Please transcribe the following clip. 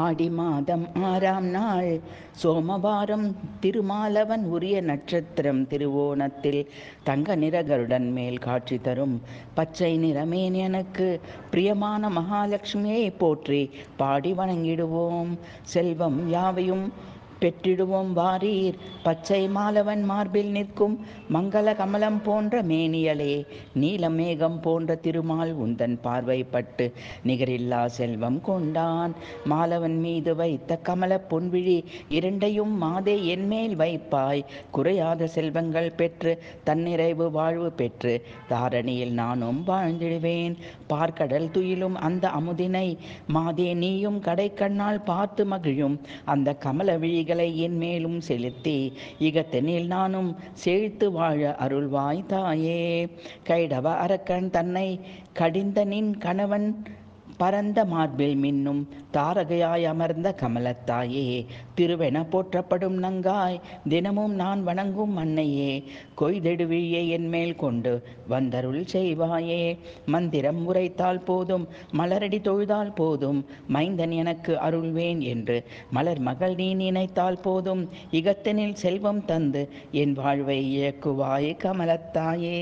ஆடி மாதம் ஆறாம் நாள் சோமவாரம் திருமாலவன் உரிய நட்சத்திரம் திருவோணத்தில் தங்க நிறகருடன் மேல் காட்சி தரும் பச்சை நிறமேன் எனக்கு பிரியமான மகாலட்சுமியை போற்றி பாடி வணங்கிடுவோம் செல்வம் யாவையும் பெற்றிடுவோம் வாரீர் பச்சை மாலவன் மார்பில் நிற்கும் மங்கள கமலம் போன்ற மேனியலே நீல மேகம் போன்ற திருமால் உந்தன் பார்வைப்பட்டு நிகரில்லா செல்வம் கொண்டான் மாலவன் மீது வைத்த கமல பொன்விழி இரண்டையும் மாதே என்மேல் வைப்பாய் குறையாத செல்வங்கள் பெற்று தன்னிறைவு வாழ்வு பெற்று தாரணியில் நானும் வாழ்ந்திடுவேன் பார்க்கடல் துயிலும் அந்த அமுதினை மாதே நீயும் கடை கண்ணால் பார்த்து மகிழும் அந்த கமல விழிகள் கருணைகளை என் மேலும் செலுத்தி இகத்தனில் நானும் செழித்து வாழ அருள்வாய் தாயே கைடவ அரக்கன் தன்னை கடிந்தனின் கணவன் பரந்த மார்பில் மின்னும் தாரகையாய் அமர்ந்த கமலத்தாயே திருவென போற்றப்படும் நங்காய் தினமும் நான் வணங்கும் அன்னையே கொய்தெடுவிழியை என்மேல் கொண்டு வந்தருள் செய்வாயே மந்திரம் உரைத்தால் போதும் மலரடி தொழுதால் போதும் மைந்தன் எனக்கு அருள்வேன் என்று மலர் மகள் நீ நினைத்தால் போதும் இகத்தனில் செல்வம் தந்து என் வாழ்வை இயக்குவாயே கமலத்தாயே